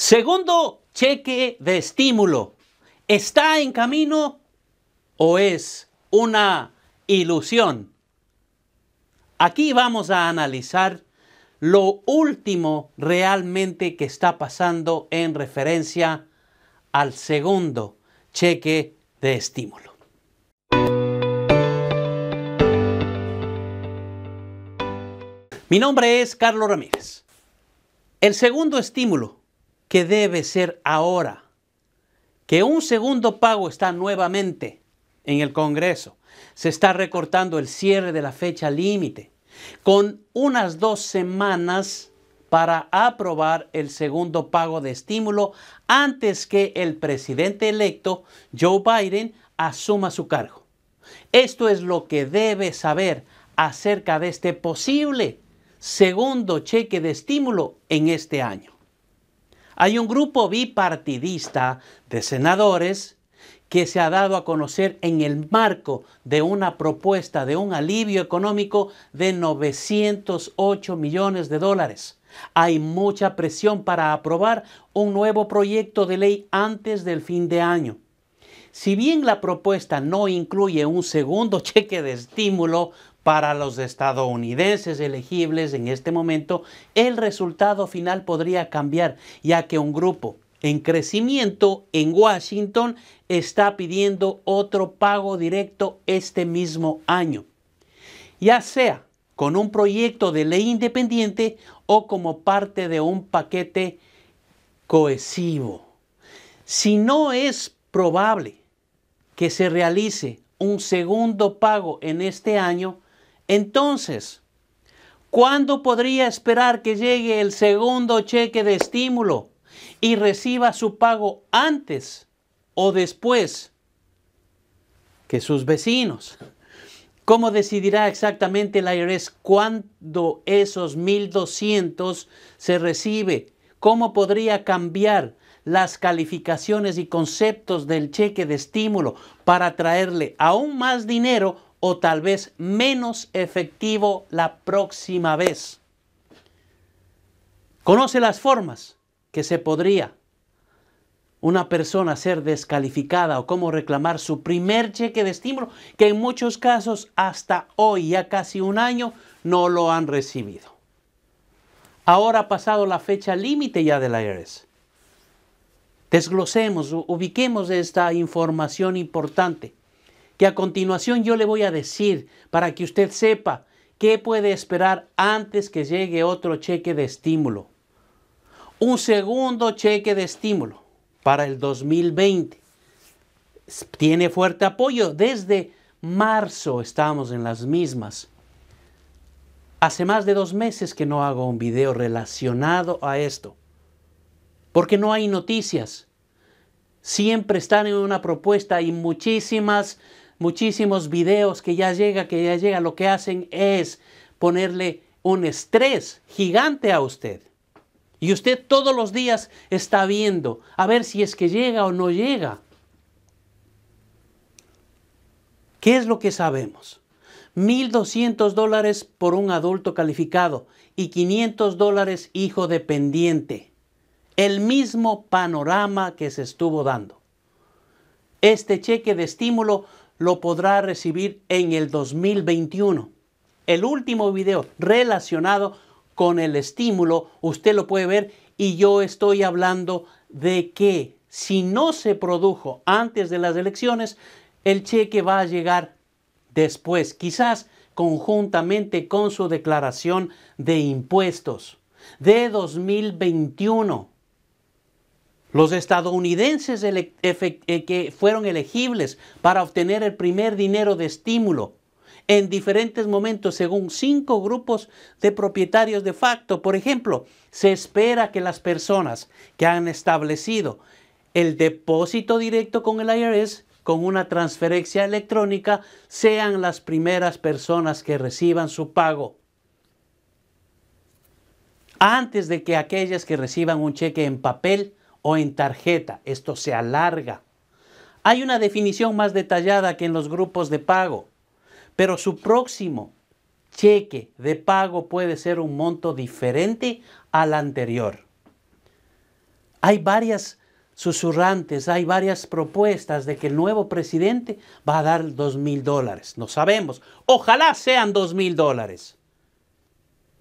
Segundo cheque de estímulo. ¿Está en camino o es una ilusión? Aquí vamos a analizar lo último realmente que está pasando en referencia al segundo cheque de estímulo. Mi nombre es Carlos Ramírez. El segundo estímulo que debe ser ahora, que un segundo pago está nuevamente en el Congreso. Se está recortando el cierre de la fecha límite con unas dos semanas para aprobar el segundo pago de estímulo antes que el presidente electo Joe Biden asuma su cargo. Esto es lo que debe saber acerca de este posible segundo cheque de estímulo en este año. Hay un grupo bipartidista de senadores que se ha dado a conocer en el marco de una propuesta de un alivio económico de 908 millones de dólares. Hay mucha presión para aprobar un nuevo proyecto de ley antes del fin de año. Si bien la propuesta no incluye un segundo cheque de estímulo para los estadounidenses elegibles en este momento, el resultado final podría cambiar, ya que un grupo en crecimiento en Washington está pidiendo otro pago directo este mismo año, ya sea con un proyecto de ley independiente o como parte de un paquete cohesivo. Si no es probable que se realice un segundo pago en este año, entonces, ¿cuándo podría esperar que llegue el segundo cheque de estímulo y reciba su pago antes o después que sus vecinos? ¿Cómo decidirá exactamente el IRS cuándo esos 1.200 se recibe? ¿Cómo podría cambiar las calificaciones y conceptos del cheque de estímulo para traerle aún más dinero o tal vez menos efectivo la próxima vez. Conoce las formas que se podría una persona ser descalificada o cómo reclamar su primer cheque de estímulo, que en muchos casos hasta hoy, ya casi un año, no lo han recibido. Ahora ha pasado la fecha límite ya del IRS. E e Desglosemos, ubiquemos esta información importante que a continuación yo le voy a decir para que usted sepa qué puede esperar antes que llegue otro cheque de estímulo. Un segundo cheque de estímulo para el 2020. Tiene fuerte apoyo. Desde marzo estamos en las mismas. Hace más de dos meses que no hago un video relacionado a esto, porque no hay noticias. Siempre están en una propuesta y muchísimas muchísimos videos que ya llega, que ya llega, lo que hacen es ponerle un estrés gigante a usted. Y usted todos los días está viendo a ver si es que llega o no llega. ¿Qué es lo que sabemos? 1.200 dólares por un adulto calificado y 500 dólares hijo dependiente. El mismo panorama que se estuvo dando. Este cheque de estímulo lo podrá recibir en el 2021. El último video relacionado con el estímulo, usted lo puede ver y yo estoy hablando de que si no se produjo antes de las elecciones, el cheque va a llegar después, quizás conjuntamente con su declaración de impuestos de 2021. Los estadounidenses eh, que fueron elegibles para obtener el primer dinero de estímulo en diferentes momentos según cinco grupos de propietarios de facto. Por ejemplo, se espera que las personas que han establecido el depósito directo con el IRS con una transferencia electrónica sean las primeras personas que reciban su pago. Antes de que aquellas que reciban un cheque en papel o en tarjeta. Esto se alarga. Hay una definición más detallada que en los grupos de pago, pero su próximo cheque de pago puede ser un monto diferente al anterior. Hay varias susurrantes, hay varias propuestas de que el nuevo presidente va a dar dos mil dólares. No sabemos. Ojalá sean dos mil dólares.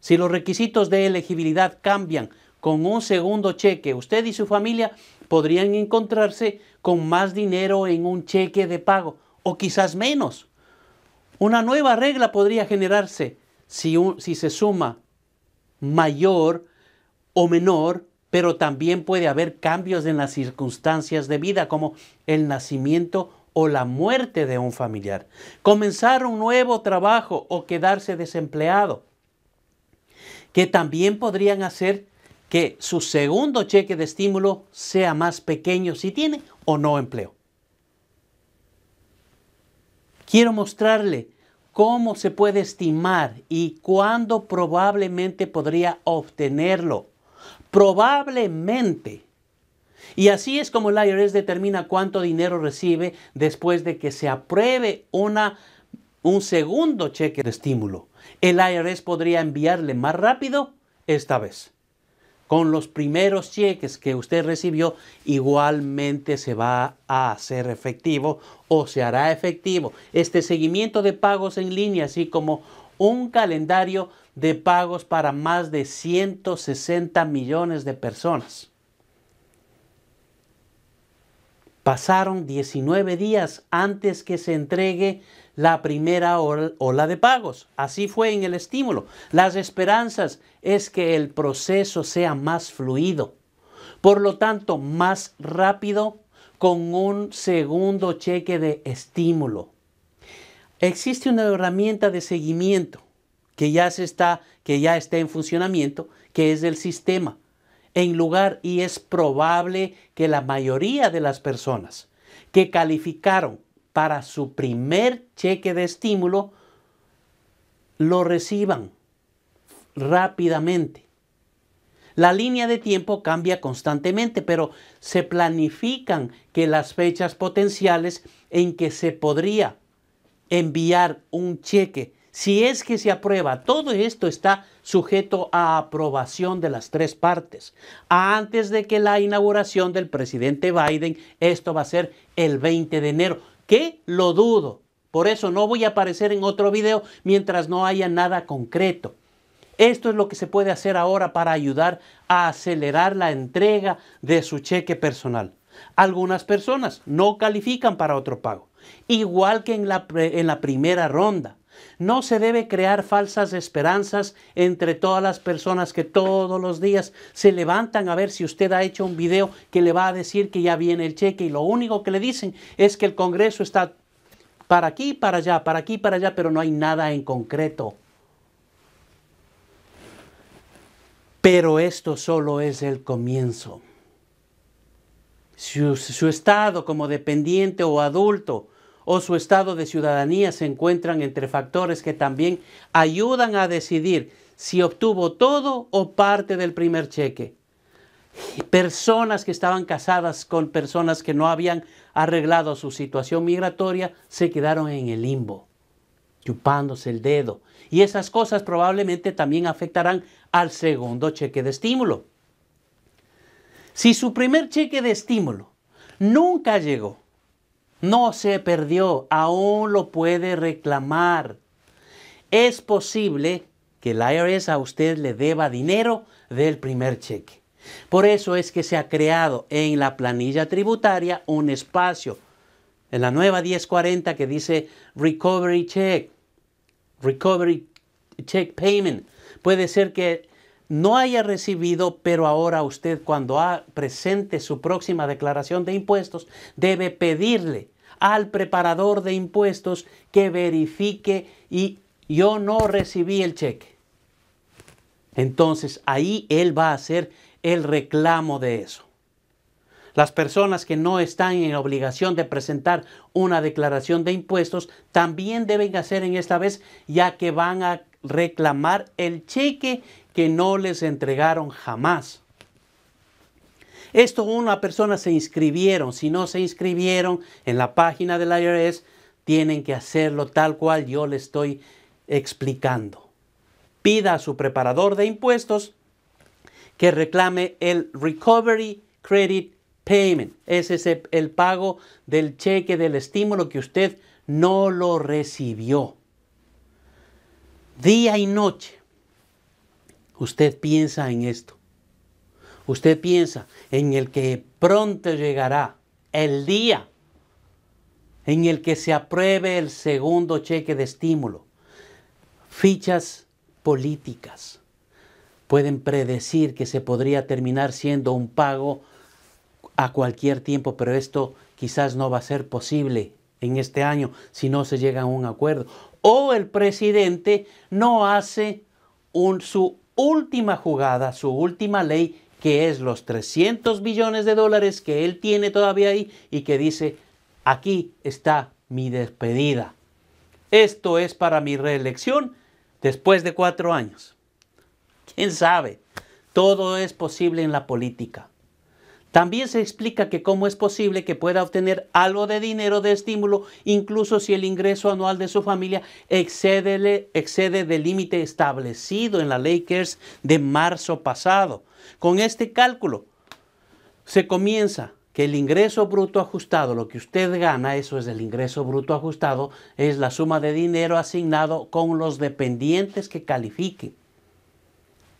Si los requisitos de elegibilidad cambian con un segundo cheque, usted y su familia podrían encontrarse con más dinero en un cheque de pago o quizás menos. Una nueva regla podría generarse si, se suma mayor o menor, pero también puede haber cambios en las circunstancias de vida como el nacimiento o la muerte de un familiar, comenzar un nuevo trabajo o quedarse desempleado, que también podrían hacer que su segundo cheque de estímulo sea más pequeño si tiene o no empleo. Quiero mostrarle cómo se puede estimar y cuándo probablemente podría obtenerlo. Probablemente. Y así es como el IRS determina cuánto dinero recibe después de que se apruebe una, un segundo cheque de estímulo. El IRS podría enviarle más rápido esta vez con los primeros cheques que usted recibió, igualmente se va a hacer efectivo o se hará efectivo. Este seguimiento de pagos en línea, así como un calendario de pagos para más de 160 millones de personas. Pasaron 19 días antes que se entregue la primera ola de pagos. Así fue en el estímulo. Las esperanzas es que el proceso sea más fluido, por lo tanto más rápido con un segundo cheque de estímulo. Existe una herramienta de seguimiento que ya, se está, que ya está en funcionamiento, que es el sistema en lugar y es probable que la mayoría de las personas que calificaron para su primer cheque de estímulo lo reciban rápidamente. La línea de tiempo cambia constantemente, pero se planifican que las fechas potenciales en que se podría enviar un cheque, si es que se aprueba, todo esto está sujeto a aprobación de las tres partes. Antes de que la inauguración del presidente Biden, esto va a ser el 20 de enero que lo dudo. Por eso no voy a aparecer en otro video mientras no haya nada concreto. Esto es lo que se puede hacer ahora para ayudar a acelerar la entrega de su cheque personal. Algunas personas no califican para otro pago, igual que en la, en la primera ronda. No se debe crear falsas esperanzas entre todas las personas que todos los días se levantan a ver si usted ha hecho un video que le va a decir que ya viene el cheque y lo único que le dicen es que el Congreso está para aquí, para allá, para aquí, para allá, pero no hay nada en concreto. Pero esto solo es el comienzo. su, estado como dependiente o adulto o su estado de ciudadanía se encuentran entre factores que también ayudan a decidir si obtuvo todo o parte del primer cheque. Personas que estaban casadas con personas que no habían arreglado su situación migratoria se quedaron en el limbo, chupándose el dedo. Y esas cosas probablemente también afectarán al segundo cheque de estímulo. Si su primer cheque de estímulo nunca llegó no se perdió, aún lo puede reclamar. Es posible que el IRS a usted le deba dinero del primer cheque. Por eso es que se ha creado en la planilla tributaria un espacio en la nueva 1040 que dice Recovery Check, Recovery Check Payment. Puede ser que no haya recibido, pero ahora usted cuando ha, presente su próxima declaración de impuestos, debe pedirle al preparador de impuestos que verifique y yo no recibí el cheque. Entonces ahí él va a hacer el reclamo de eso. Las personas que no están en obligación de presentar una declaración de impuestos también deben hacer en esta vez, ya que van a reclamar el cheque que no les entregaron jamás. Esto una persona se inscribieron, si no se inscribieron en la página del IRS, tienen que hacerlo tal cual yo le estoy explicando. Pida a su preparador de impuestos que reclame el Recovery Credit Payment. Ese es el pago del cheque del estímulo que usted no lo recibió. Día y noche usted piensa en esto. Usted piensa en el que pronto llegará el día en el que se apruebe el segundo cheque de estímulo. Fichas políticas pueden predecir que se podría terminar siendo un pago a cualquier tiempo, pero esto quizás no va a ser posible en este año si no se llega a un acuerdo o el presidente no hace su última jugada, su última ley, que es los 300 billones de dólares que él tiene todavía ahí y que dice, aquí está mi despedida. Esto es para mi reelección después de cuatro años. ¿Quién sabe? Todo es posible en la política. También se explica que cómo es posible que pueda obtener algo de dinero de estímulo, incluso si el ingreso anual de su familia excede, excede del límite establecido en la ley de marzo pasado. Con este cálculo se comienza que el ingreso bruto ajustado, lo que usted gana, eso es el ingreso bruto ajustado, es la suma de dinero asignado con los dependientes que califiquen.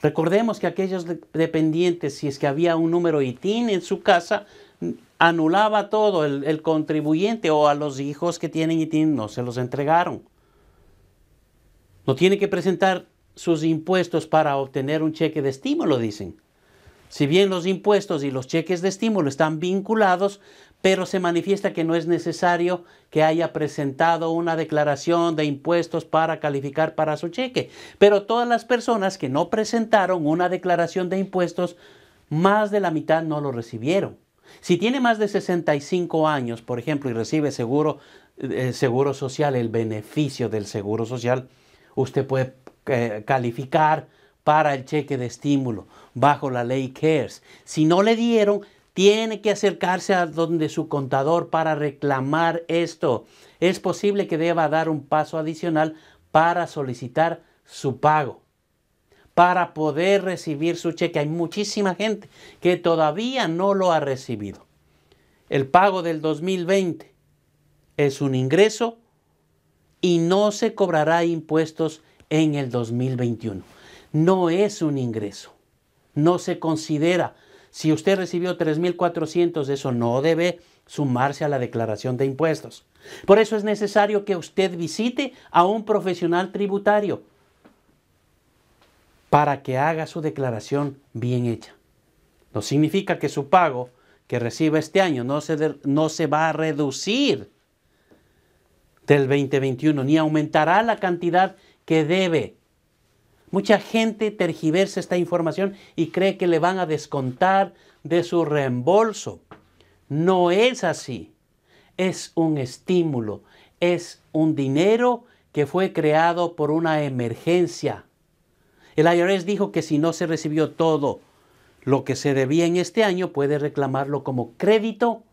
Recordemos que aquellos dependientes, si es que había un número ITIN en su casa, anulaba todo, el, contribuyente o a los hijos que tienen ITIN no se los entregaron. No tiene que presentar sus impuestos para obtener un cheque de estímulo, dicen. Si bien los impuestos y los cheques de estímulo están vinculados pero se manifiesta que no es necesario que haya presentado una declaración de impuestos para calificar para su cheque. Pero todas las personas que no presentaron una declaración de impuestos, más de la mitad no lo recibieron. Si tiene más de 65 años, por ejemplo, y recibe seguro, eh, seguro social, el beneficio del seguro social, usted puede eh, calificar para el cheque de estímulo bajo la ley CARES. Si no le dieron, tiene que acercarse a donde su contador para reclamar esto. Es posible que deba dar un paso adicional para solicitar su pago, para poder recibir su cheque. Hay muchísima gente que todavía no lo ha recibido. El pago del 2020 es un ingreso y no se cobrará impuestos en el 2021. No es un ingreso, no se considera si usted recibió 3.400, eso no debe sumarse a la declaración de impuestos. Por eso es necesario que usted visite a un profesional tributario para que haga su declaración bien hecha. No significa que su pago que reciba este año no se, no se va a reducir del 2021 ni aumentará la cantidad que debe Mucha gente tergiversa esta información y cree que le van a descontar de su reembolso. No es así. Es un estímulo, es un dinero que fue creado por una emergencia. El IRS dijo que si no se recibió todo lo que se debía en este año, puede reclamarlo como crédito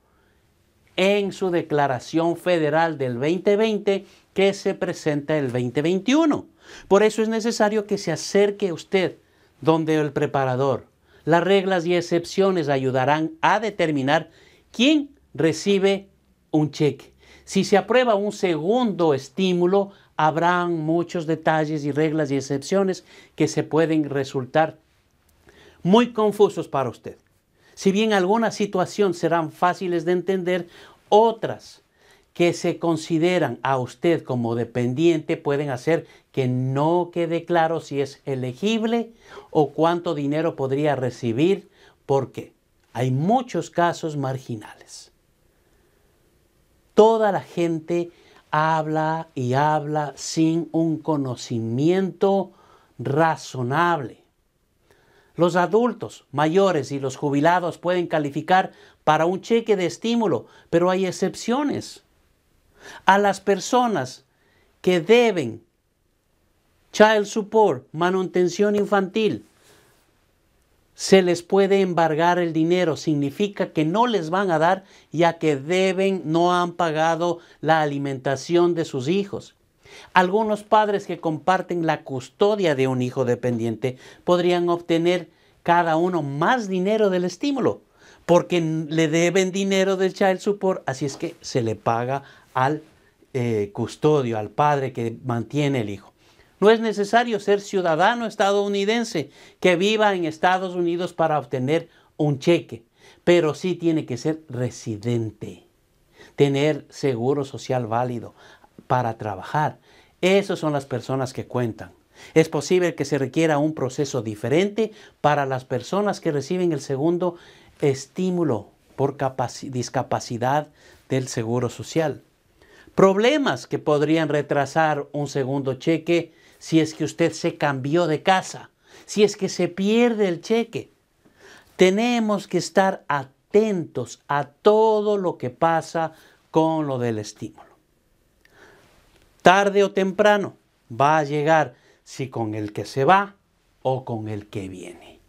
en su declaración federal del 2020 que se presenta el 2021. Por eso es necesario que se acerque usted donde el preparador. Las reglas y excepciones ayudarán a determinar quién recibe un cheque. Si se aprueba un segundo estímulo, habrán muchos detalles y reglas y excepciones que se pueden resultar muy confusos para usted. Si bien algunas situaciones serán fáciles de entender, otras que se consideran a usted como dependiente pueden hacer que no quede claro si es elegible o cuánto dinero podría recibir porque hay muchos casos marginales. Toda la gente habla y habla sin un conocimiento razonable. Los adultos, mayores y los jubilados pueden calificar para un cheque de estímulo, pero hay excepciones. A las personas que deben child support, manutención infantil, se les puede embargar el dinero. Significa que no les van a dar ya que deben, no han pagado la alimentación de sus hijos. Algunos padres que comparten la custodia de un hijo dependiente podrían obtener cada uno más dinero del estímulo porque le deben dinero del child support, así es que se le paga al eh, custodio, al padre que mantiene el hijo. No es necesario ser ciudadano estadounidense que viva en Estados Unidos para obtener un cheque, pero sí tiene que ser residente, tener seguro social válido para trabajar. Esas son las personas que cuentan. Es posible que se requiera un proceso diferente para las personas que reciben el segundo estímulo por discapacidad del seguro social. Problemas que podrían retrasar un segundo cheque si es que usted se cambió de casa, si es que se pierde el cheque. Tenemos que estar atentos a todo lo que pasa con lo del estímulo. Tarde o temprano va a llegar si con el que se va o con el que viene.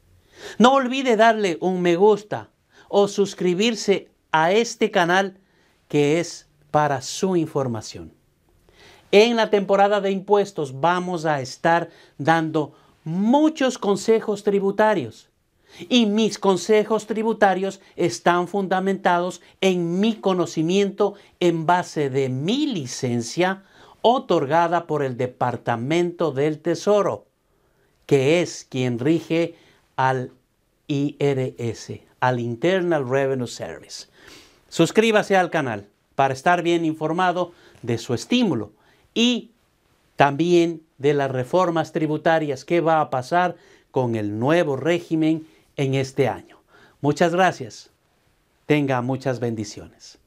No olvide darle un me gusta o suscribirse a este canal que es para su información. En la temporada de impuestos vamos a estar dando muchos consejos tributarios. Y mis consejos tributarios están fundamentados en mi conocimiento en base de mi licencia otorgada por el Departamento del Tesoro, que es quien rige al IRS, al Internal Revenue Service. Suscríbase al canal para estar bien informado de su estímulo y también de las reformas tributarias que va a pasar con el nuevo régimen en este año. Muchas gracias. Tenga muchas bendiciones.